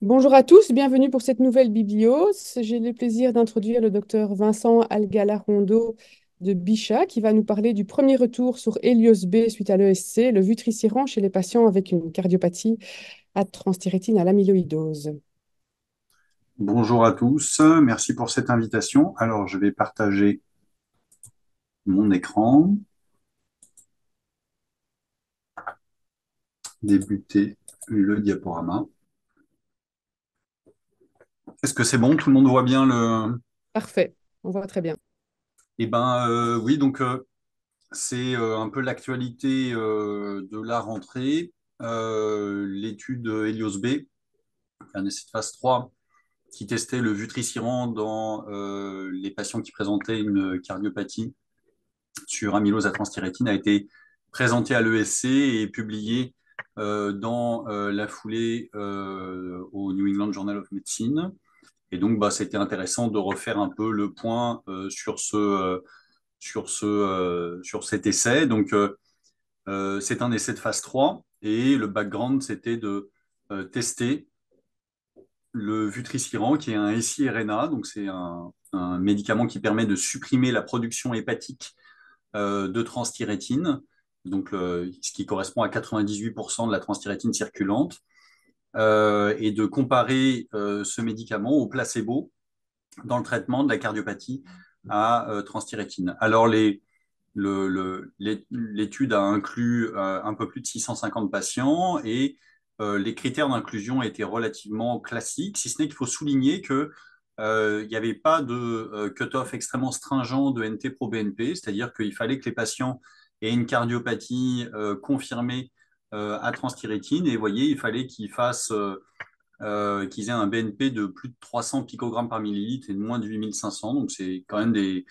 Bonjour à tous, bienvenue pour cette nouvelle Biblios. J'ai le plaisir d'introduire le docteur Vincent Algalarondo de Bicha, qui va nous parler du premier retour sur Helios B suite à l'ESC, le vutricirant chez les patients avec une cardiopathie à transthyrétine à l'amyloïdose. Bonjour à tous, merci pour cette invitation. Alors je vais partager mon écran. Débuter le diaporama. Est-ce que c'est bon Tout le monde voit bien le. Parfait, on voit très bien. Eh bien, euh, oui, donc euh, c'est euh, un peu l'actualité de la rentrée. L'étude Helios B, un essai de phase 3 qui testait le vutriciran dans les patients qui présentaient une cardiopathie sur amylose à transthyrétine, a été présentée à l'ESC et publié dans la foulée au New England Journal of Medicine. Et donc, bah, c'était intéressant de refaire un peu le point euh, sur, ce, euh, euh, sur, cet essai. Donc, c'est un essai de phase 3 et le background, c'était de tester le vutriciran, qui est un siRNA. Donc, c'est un, médicament qui permet de supprimer la production hépatique de transthyrétine, donc, ce qui correspond à 98% de la transthyrétine circulante. Euh, et de comparer euh, ce médicament au placebo dans le traitement de la cardiopathie à euh, transthyrétine. Alors, l'étude le, a inclus un peu plus de 650 patients et les critères d'inclusion étaient relativement classiques, si ce n'est qu'il faut souligner que il n'y avait pas de cut-off extrêmement stringent de NT pro BNP, c'est-à-dire qu'il fallait que les patients aient une cardiopathie confirmée euh, à transthyrétine. Et voyez, il fallait euh, euh, qu'ils aient un BNP de plus de 300 picogrammes par millilitre et de moins de 8500. Donc, c'est quand même des,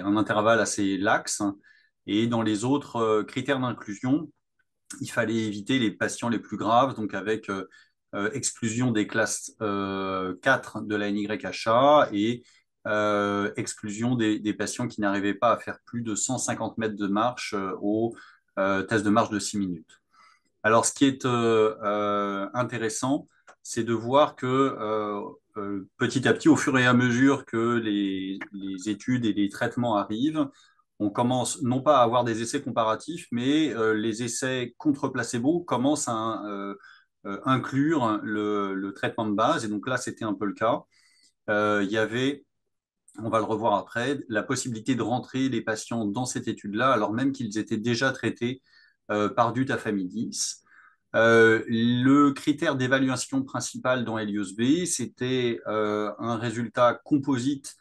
un intervalle assez lax. Et dans les autres critères d'inclusion, il fallait éviter les patients les plus graves, donc avec exclusion des classes 4 de la NYHA et exclusion des, des, patients qui n'arrivaient pas à faire plus de 150 mètres de marche au test de marche de 6 minutes. Alors, ce qui est euh, euh, intéressant, c'est de voir que euh, petit à petit, au fur et à mesure que les, études et les traitements arrivent, on commence non pas à avoir des essais comparatifs, mais les essais contre placebo commencent à inclure le, traitement de base. Et donc là, c'était un peu le cas. il y avait on va le revoir après, la possibilité de rentrer les patients dans cette étude-là, alors même qu'ils étaient déjà traités euh, par du tafamidis. Euh, le critère d'évaluation principal dans Helios B, c'était euh, un résultat composite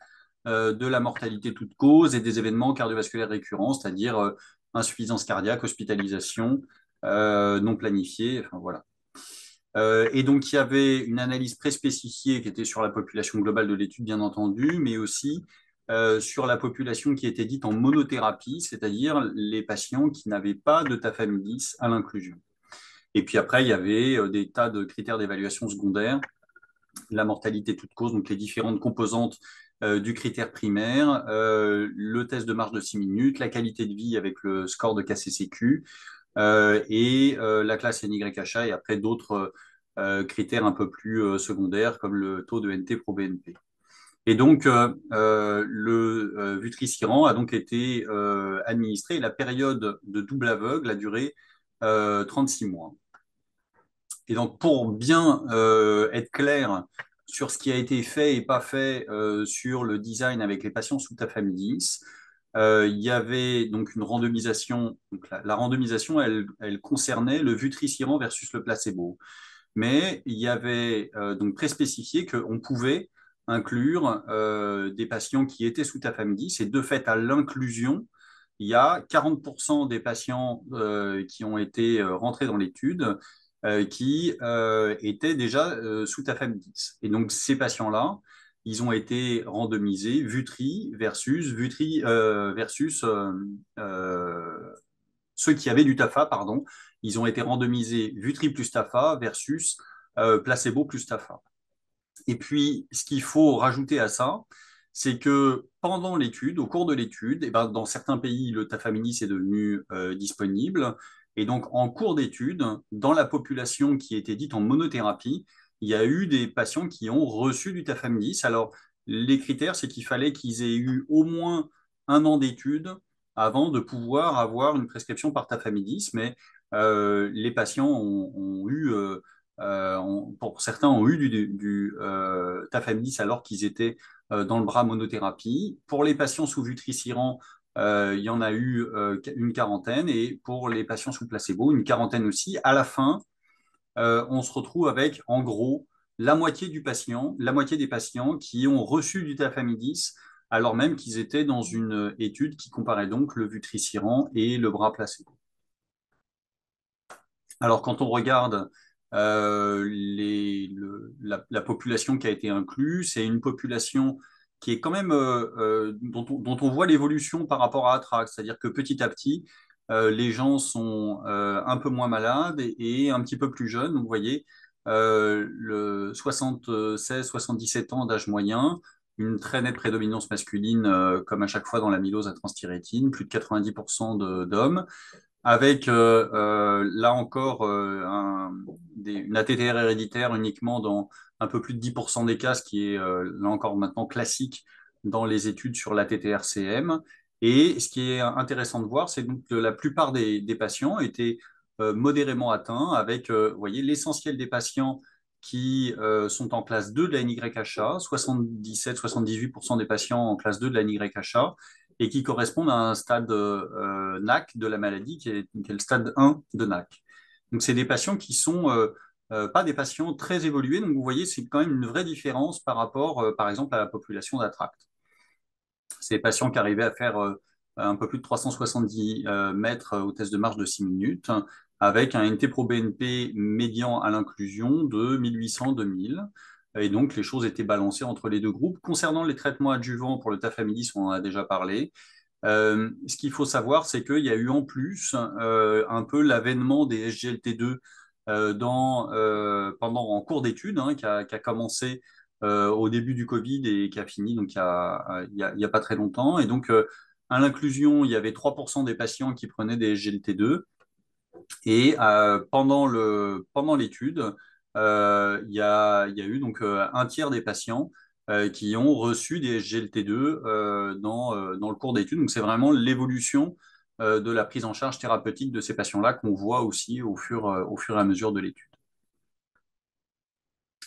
de la mortalité toute cause et des événements cardiovasculaires récurrents, c'est-à-dire insuffisance cardiaque, hospitalisation non planifiée, enfin voilà. et donc, il y avait une analyse pré-spécifiée qui était sur la population globale de l'étude, bien entendu, mais aussi euh, sur la population qui était dite en monothérapie, c'est-à-dire les patients qui n'avaient pas de tafamidis à l'inclusion. Et puis après, il y avait euh, des tas de critères d'évaluation secondaire, la mortalité toute cause, donc les différentes composantes euh, du critère primaire, le test de marge de 6 minutes, la qualité de vie avec le score de KCCQ et la classe NYHA et après d'autres critères un peu plus secondaires comme le taux de NT pro BNP. Et donc, euh, euh, le euh, a donc été euh, administré. La période de double aveugle a duré 36 mois. Et donc, pour bien être clair sur ce qui a été fait et pas fait sur le design avec les patients sous ta famille 10, il y avait donc une randomisation. Donc la, randomisation, elle, concernait le Vutriciran versus le placebo. Mais il y avait donc très spécifié qu'on pouvait inclure euh, des patients qui étaient sous TAFAM-10. Et de fait à l'inclusion, il y a 40% des patients euh, qui ont été euh, rentrés dans l'étude qui étaient déjà sous TAFAM-10. Et donc ces patients-là, ils ont été randomisés Vutri versus Vutri versus ceux qui avaient du Tafa, pardon. Ils ont été randomisés Vutri plus Tafa versus placebo plus Tafa. Et puis, ce qu'il faut rajouter à ça, c'est que pendant l'étude, au cours de l'étude, eh ben, dans certains pays, le tafamidis est devenu euh, disponible. Et donc, en cours d'étude, dans la population qui était dite en monothérapie, il y a eu des patients qui ont reçu du tafamidis. Alors, les critères, c'est qu'il fallait qu'ils aient eu au moins un an d'étude avant de pouvoir avoir une prescription par tafamidis, mais euh, les patients ont, eu euh, euh, pour certains ont eu du, euh, tafamidis alors qu'ils étaient euh, dans le bras monothérapie. Pour les patients sous vutriciran, il y en a eu une quarantaine et pour les patients sous placebo, une quarantaine aussi. À la fin, on se retrouve avec en gros la moitié du patient, la moitié des patients qui ont reçu du tafamidis alors même qu'ils étaient dans une étude qui comparait donc le vutriciran et le bras placebo. Alors quand on regarde euh, les, la, population qui a été inclue, c'est une population qui est quand même euh, euh, dont, on, voit l'évolution par rapport à Atrax, c'est-à-dire que petit à petit, les gens sont un peu moins malades et, un petit peu plus jeunes. Vous voyez, 76-77 ans d'âge moyen, une très nette prédominance masculine, comme à chaque fois dans l'amylose à transthyrétine, plus de 90% d'hommes, avec euh, euh, là encore euh, une ATTR héréditaire uniquement dans un peu plus de 10% des cas, ce qui est là encore maintenant classique dans les études sur l'ATTR-CM. Et ce qui est intéressant de voir, c'est que la plupart des, patients étaient modérément atteints, avec voyez, l'essentiel des patients qui sont en classe 2 de la NYHA, 77-78% des patients en classe 2 de la NYHA, et qui correspondent à un stade euh, NAC de la maladie, qui est, le stade 1 de NAC. Donc, c'est des patients qui sont euh, euh, pas des patients très évolués. Donc, vous voyez, c'est quand même une vraie différence par rapport, par exemple, à la population d'attract. Ces des patients qui arrivaient à faire un peu plus de 370 mètres au test de marche de 6 minutes, avec un nt BNP médian à l'inclusion de 1800-2000. Et donc, les choses étaient balancées entre les deux groupes. Concernant les traitements adjuvants pour le tafamidis, on en a déjà parlé. Euh, ce qu'il faut savoir, c'est qu'il y a eu en plus euh, un peu l'avènement des SGLT2 euh, pendant, en cours d'étude, hein, qui, a, commencé au début du Covid et qui a fini donc il n'y a, pas très longtemps. Et donc, à l'inclusion, il y avait 3% des patients qui prenaient des SGLT2. Et pendant l'étude, pendant euh, il y, a, eu donc euh, un tiers des patients euh, qui ont reçu des SGLT2 dans, le cours d'études. Donc c'est vraiment l'évolution de la prise en charge thérapeutique de ces patients-là qu'on voit aussi au fur, et à mesure de l'étude.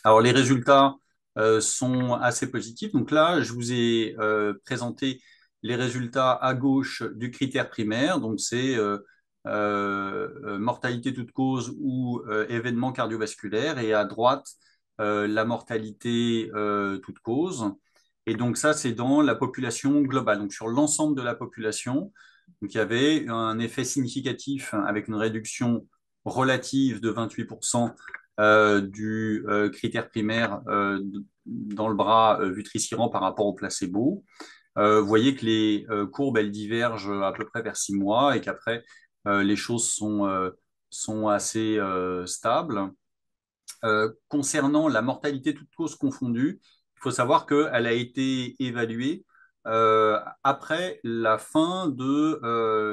Alors les résultats sont assez positifs. Donc là, je vous ai présenté les résultats à gauche du critère primaire. Donc c'est euh, euh, mortalité toute cause ou euh, événement cardiovasculaire, et à droite, la mortalité toute cause. Et donc ça, c'est dans la population globale, donc sur l'ensemble de la population. Donc il y avait un effet significatif avec une réduction relative de 28% du critère primaire dans le bras vutriciran par rapport au placebo. vous voyez que les courbes, elles divergent à peu près vers 6 mois et qu'après, euh, les choses sont, euh, assez euh, stables. concernant la mortalité toute cause confondue, il faut savoir qu'elle a été évaluée après la fin de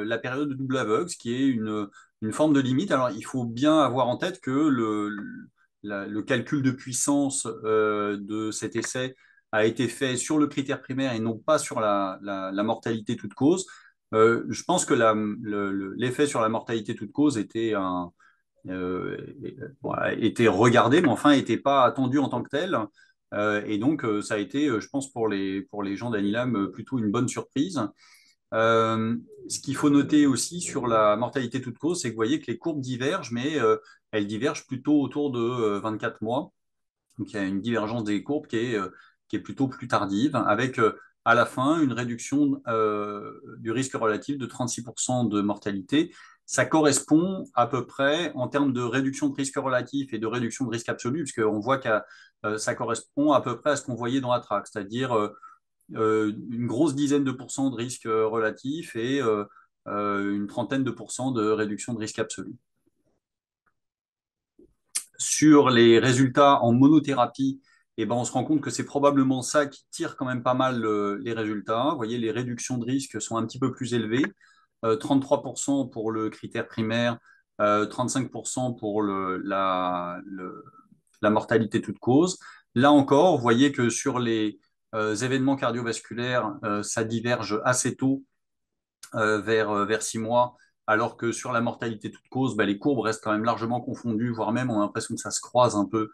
la période de double aveugle, ce qui est une, forme de limite. Alors, il faut bien avoir en tête que le, calcul de puissance de cet essai a été fait sur le critère primaire et non pas sur la mortalité toute cause. Euh, je pense que l'effet sur la mortalité toute cause était, un, euh, euh, regardé, mais enfin n'était pas attendu en tant que tel. et donc, ça a été, je pense, pour les, pour les gens d'Anilam, plutôt une bonne surprise. ce qu'il faut noter aussi sur la mortalité toute cause, c'est que vous voyez que les courbes divergent, mais elles divergent plutôt autour de 24 mois. Donc, il y a une divergence des courbes qui est, qui est plutôt plus tardive, avec à la fin une réduction euh, du risque relatif de 36% de mortalité. Ça correspond à peu près en termes de réduction de risque relatif et de réduction de risque absolu, parce voit que euh, ça correspond à peu près à ce qu'on voyait dans la traque, c'est-à-dire euh, une grosse dizaine de pourcents de risque relatif et une trentaine de pourcents de réduction de risque absolu. Sur les résultats en monothérapie, eh ben, on se rend compte que c'est probablement ça qui tire quand même pas mal euh, les résultats. Vous voyez, les réductions de risque sont un petit peu plus élevées. 33% euh, pour le critère primaire, 35% euh, pour la, mortalité toute cause. Là encore, vous voyez que sur les événements cardiovasculaires, ça diverge assez tôt, vers, vers six mois, alors que sur la mortalité toute cause, bah, les courbes restent quand même largement confondues, voire même on a l'impression que ça se croise un peu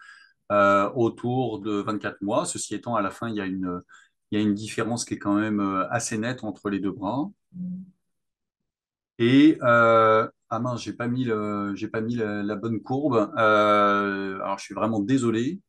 euh, autour de 24 mois. Ceci étant, à la fin, il y, a une, une différence qui est quand même euh, assez nette entre les deux bras. Et euh, ah mince, j'ai pas mis pas mis la, bonne courbe. Euh, alors je suis vraiment désolé.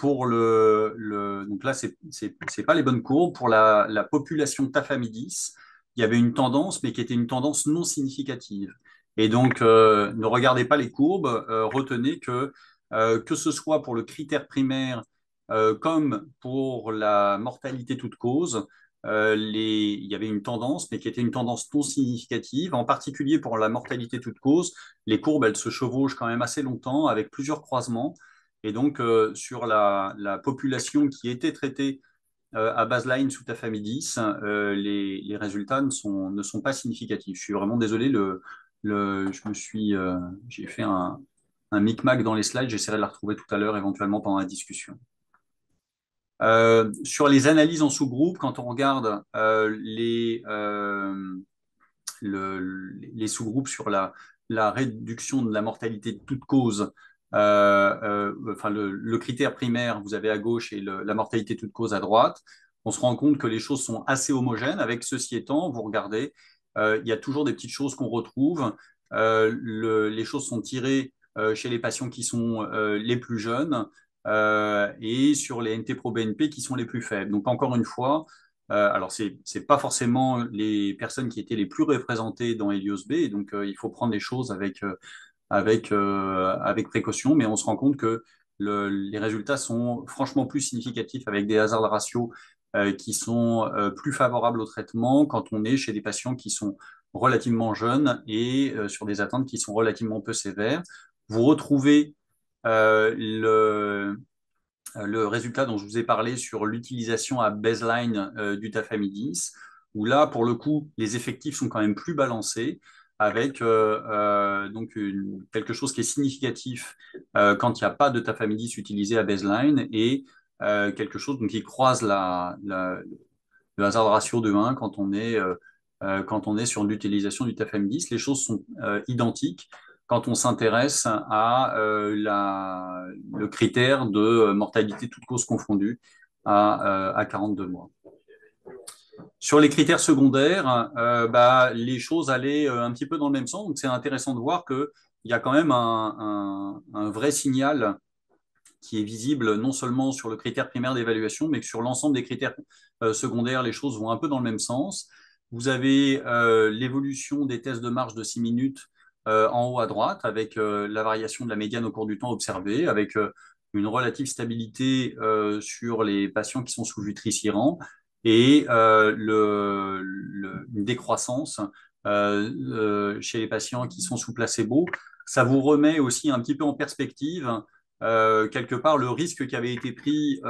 pour le, donc là c'est n'est pas les bonnes courbes pour la, la population Tafamidis. Il y avait une tendance, mais qui était une tendance non significative. Et donc ne regardez pas les courbes. retenez que euh, que ce soit pour le critère primaire euh, comme pour la mortalité toute cause, euh, les, il y avait une tendance, mais qui était une tendance non significative, en particulier pour la mortalité toute cause. Les courbes, elles se chevauchent quand même assez longtemps avec plusieurs croisements. Et donc, sur la, population qui était traitée à baseline sous ta famille 10, les, les, résultats ne sont, ne sont, pas significatifs. Je suis vraiment désolé, le, le, je me suis, j'ai fait un, un micmac dans les slides. J'essaierai de la retrouver tout à l'heure, éventuellement pendant la discussion. Euh, sur les analyses en sous-groupe, quand on regarde euh, les, euh, les sous-groupes sur la, la, réduction de la mortalité de toute cause, enfin le, critère primaire, vous avez à gauche et la mortalité de toute cause à droite, on se rend compte que les choses sont assez homogènes. Avec ceci étant, vous regardez, il y a toujours des petites choses qu'on retrouve. les choses sont tirées euh, chez les patients qui sont euh, les plus jeunes euh, et sur les nt BNP qui sont les plus faibles. Donc encore une fois, alors ce n'est pas forcément les personnes qui étaient les plus représentées dans Helios B, donc il faut prendre les choses avec, précaution, mais on se rend compte que les résultats sont franchement plus significatifs avec des hasards ratios qui sont plus favorables au traitement quand on est chez des patients qui sont relativement jeunes et sur des atteintes qui sont relativement peu sévères. Vous retrouvez euh, le, euh, le, résultat dont je vous ai parlé sur l'utilisation à baseline euh, du tafamidis, où là, pour le coup, les effectifs sont quand même plus balancés avec donc quelque chose qui est significatif quand il n'y a pas de tafamidis utilisé à baseline et quelque chose donc, qui croise la, le hasard ratio de 1 quand on est quand on est sur l'utilisation du tafamidis, les choses sont identiques quand on s'intéresse à euh, la, le critère de euh, mortalité toute cause confondue à, euh, à 42 mois. Sur les critères secondaires, bah, les choses allaient un petit peu dans le même sens. Donc, c'est intéressant de voir qu'il y a quand même un, un, vrai signal qui est visible non seulement sur le critère primaire d'évaluation, mais que sur l'ensemble des critères secondaires, les choses vont un peu dans le même sens. Vous avez l'évolution des tests de marge de 6 minutes euh, en haut à droite, avec euh, la variation de la médiane au cours du temps observée, avec euh, une relative stabilité sur les patients qui sont sous vitricirant et une décroissance chez les patients qui sont sous placebo. Ça vous remet aussi un petit peu en perspective quelque part le risque qui avait été pris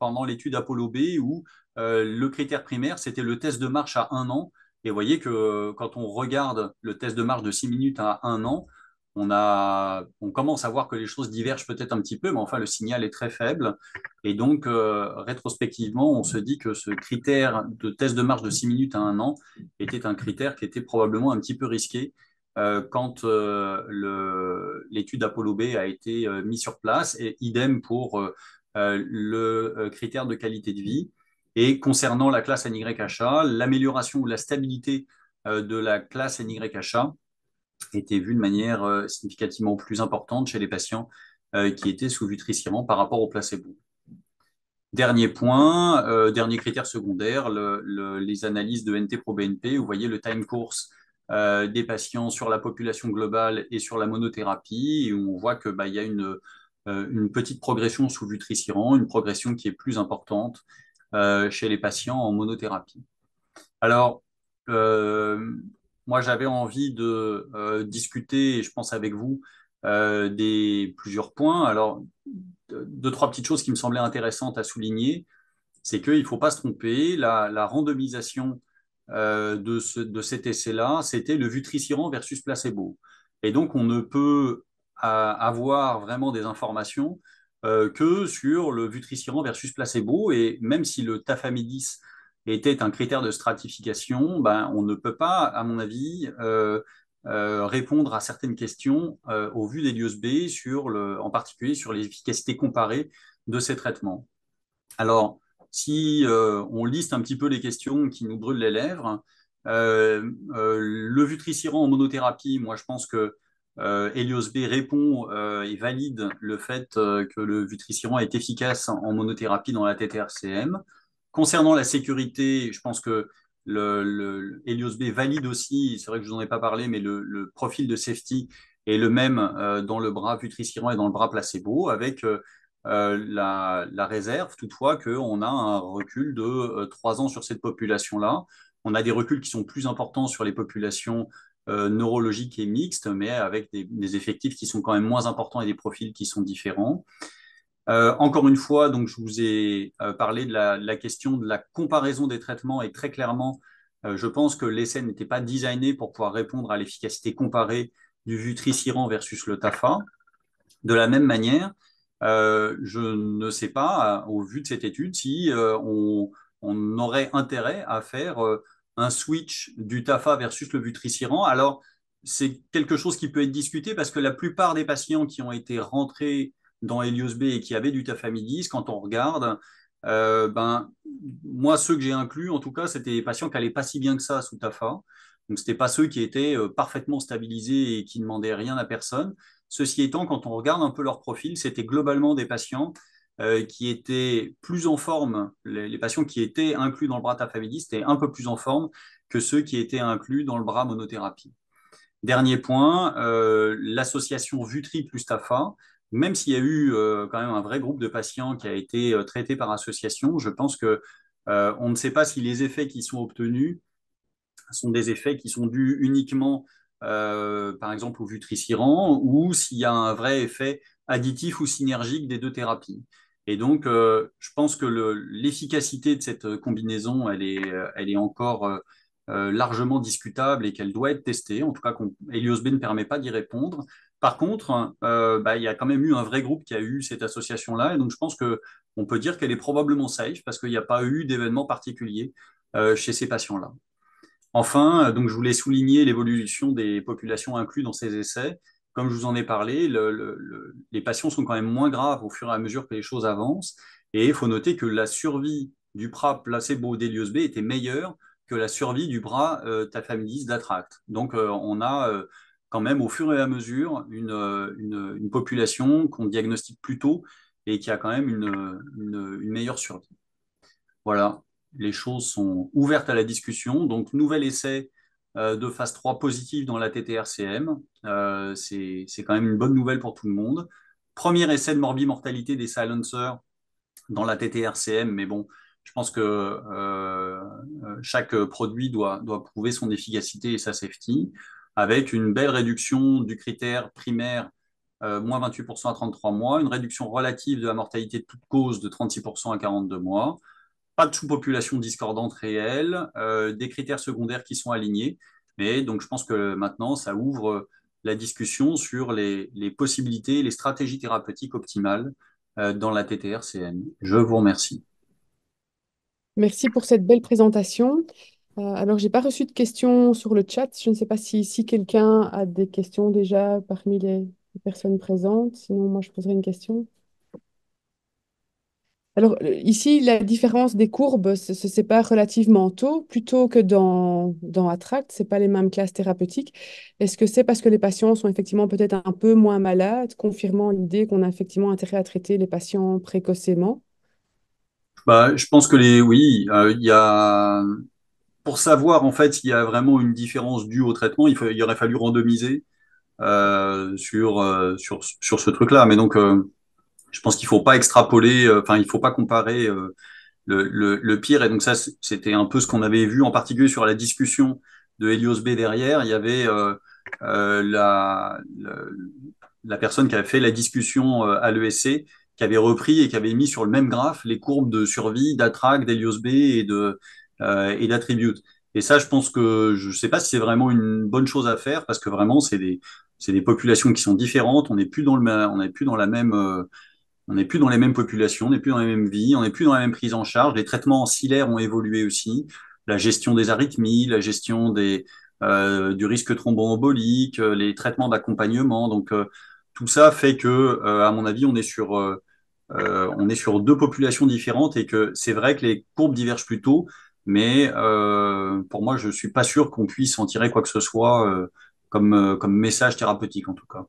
pendant l'étude Apollo B où le critère primaire, c'était le test de marche à un an et vous voyez que euh, quand on regarde le test de marge de 6 minutes à 1 an, on, commence à voir que les choses divergent peut-être un petit peu, mais enfin le signal est très faible. Et donc, euh, rétrospectivement, on se dit que ce critère de test de marge de 6 minutes à 1 an était un critère qui était probablement un petit peu risqué euh, quand l'étude Apollo B a été mise sur place, et idem pour le critère de qualité de vie. Et concernant la classe NYHA, l'amélioration ou la stabilité euh, de la classe NYHA était vue de manière euh, significativement plus importante chez les patients euh, qui étaient sous vutriciran par rapport au placebo. Dernier point, dernier critère secondaire, les analyses de NT-proBNP. Vous voyez le time course des patients sur la population globale et sur la monothérapie, on voit qu'il bah, y a une, une, petite progression sous vutriciran, une progression qui est plus importante euh, chez les patients en monothérapie. Alors, euh, moi, j'avais envie de euh, discuter, je pense avec vous, des plusieurs points. Alors, deux, trois petites choses qui me semblaient intéressantes à souligner, c'est qu'il ne faut pas se tromper. La, randomisation de, cet essai-là, c'était le vutriciran versus placebo. Et donc, on ne peut avoir vraiment des informations euh, que sur le vutriciran versus placebo. Et même si le tafamidis était un critère de stratification, ben, on ne peut pas, à mon avis, euh, euh, répondre à certaines questions au vu des lieux B, sur le, en particulier sur l'efficacité comparée de ces traitements. Alors, si on liste un petit peu les questions qui nous brûlent les lèvres, le vutriciran en monothérapie, moi je pense que Helios euh, B répond euh, et valide le fait euh, que le vutriciran est efficace en monothérapie dans la TTRCM. Concernant la sécurité, je pense que le, B valide aussi, c'est vrai que je n'en ai pas parlé, mais le, profil de safety est le même dans le bras putriciran et dans le bras placebo, avec la, réserve toutefois qu'on a un recul de trois 3 ans sur cette population-là. On a des reculs qui sont plus importants sur les populations euh, neurologique et mixte, mais avec des, effectifs qui sont quand même moins importants et des profils qui sont différents. Euh, encore une fois, donc je vous ai euh, parlé de la, question de la comparaison des traitements et très clairement, je pense que l'essai n'était pas designé pour pouvoir répondre à l'efficacité comparée du vutriciran versus le TAFA. De la même manière, je ne sais pas, au vu de cette étude, si on, aurait intérêt à faire un switch du TAFA versus le butricirant. Alors, c'est quelque chose qui peut être discuté parce que la plupart des patients qui ont été rentrés dans Helios B et qui avaient du TAFA tafamidis, quand on regarde, euh, ben, moi, ceux que j'ai inclus, en tout cas, c'était des patients qui n'allaient pas si bien que ça sous TAFA. Donc, ce n'étaient pas ceux qui étaient euh, parfaitement stabilisés et qui ne demandaient rien à personne. Ceci étant, quand on regarde un peu leur profil, c'était globalement des patients euh, qui étaient plus en forme, les, patients qui étaient inclus dans le bras tafamidis étaient un peu plus en forme que ceux qui étaient inclus dans le bras monothérapie. Dernier point, euh, l'association Vutri plus TAFA, même s'il y a eu euh, quand même un vrai groupe de patients qui a été traité par association, je pense que on ne sait pas si les effets qui sont obtenus sont des effets qui sont dus uniquement, par exemple, au vutriciran, ou s'il y a un vrai effet additif ou synergique des deux thérapies. Et donc, euh, je pense que l'efficacité de cette euh, combinaison, elle est, euh, encore largement discutable et qu'elle doit être testée. En tout cas, Helios B ne permet pas d'y répondre. Par contre, bah, il y a quand même eu un vrai groupe qui a eu cette association-là. Et donc, je pense qu'on peut dire qu'elle est probablement safe parce qu'il n'y a pas eu d'événement particulier chez ces patients-là. Enfin, donc je voulais souligner l'évolution des populations incluses dans ces essais comme je vous en ai parlé, les patients sont quand même moins graves au fur et à mesure que les choses avancent. Et il faut noter que la survie du bras placebo d'Hélios B était meilleure que la survie du bras euh, tafamidis d'Atract. Donc euh, on a euh, quand même au fur et à mesure une, euh, une, une population qu'on diagnostique plus tôt et qui a quand même une, une meilleure survie. Voilà, les choses sont ouvertes à la discussion. Donc nouvel essai euh, de phase 3 positive dans la TTRCM. Euh, c'est quand même une bonne nouvelle pour tout le monde. Premier essai de mortalité des silencers dans la TTRCM, mais bon, je pense que euh, chaque produit doit, prouver son efficacité et sa safety, avec une belle réduction du critère primaire, moins 28% à 33 mois, une réduction relative de la mortalité de toute cause de 36% à 42 mois, pas de sous-population discordante réelle, euh, des critères secondaires qui sont alignés. Mais donc, je pense que maintenant, ça ouvre euh, la discussion sur les, possibilités, les stratégies thérapeutiques optimales euh, dans la TTRCN. Je vous remercie. Merci pour cette belle présentation. alors, je n'ai pas reçu de questions sur le chat. Je ne sais pas si, si quelqu'un a des questions déjà parmi les personnes présentes. Sinon, moi, je poserai une question. Alors euh, ici, la différence des courbes se, n'est pas relativement tôt, plutôt que dans, dans Attract, ce pas les mêmes classes thérapeutiques. Est-ce que c'est parce que les patients sont effectivement peut-être un peu moins malades, confirmant l'idée qu'on a effectivement intérêt à traiter les patients précocement bah, Je pense que les oui, euh, il y a... Pour savoir en fait s'il y a vraiment une différence due au traitement, il, aurait fallu randomiser euh, sur, sur, sur, ce truc-là. Mais donc je pense qu'il faut pas extrapoler, euh, enfin, il faut pas comparer euh, le, pire. Et donc ça, c'était un peu ce qu'on avait vu, en particulier sur la discussion de Helios B derrière. Il y avait euh, la, personne qui avait fait la discussion à l'ESC, qui avait repris et qui avait mis sur le même graphe les courbes de survie d'Atrac, d'Helios B et de et d'Attribute. Et ça, je pense que je ne sais pas si c'est vraiment une bonne chose à faire parce que vraiment, c'est des, populations qui sont différentes. On n'est plus dans le on n'est plus dans la même on n'est plus dans les mêmes populations, on n'est plus dans les mêmes vies, on n'est plus dans la même prise en charge. Les traitements ancillaires ont évolué aussi. La gestion des arythmies, la gestion des, euh, du risque thromboembolique, euh, les traitements d'accompagnement. Donc, euh, tout ça fait que, à mon avis, on est sur, on est sur deux populations différentes et que c'est vrai que les courbes divergent plutôt. mais pour moi, je ne suis pas sûr qu'on puisse en tirer quoi que ce soit comme, comme message thérapeutique, en tout cas.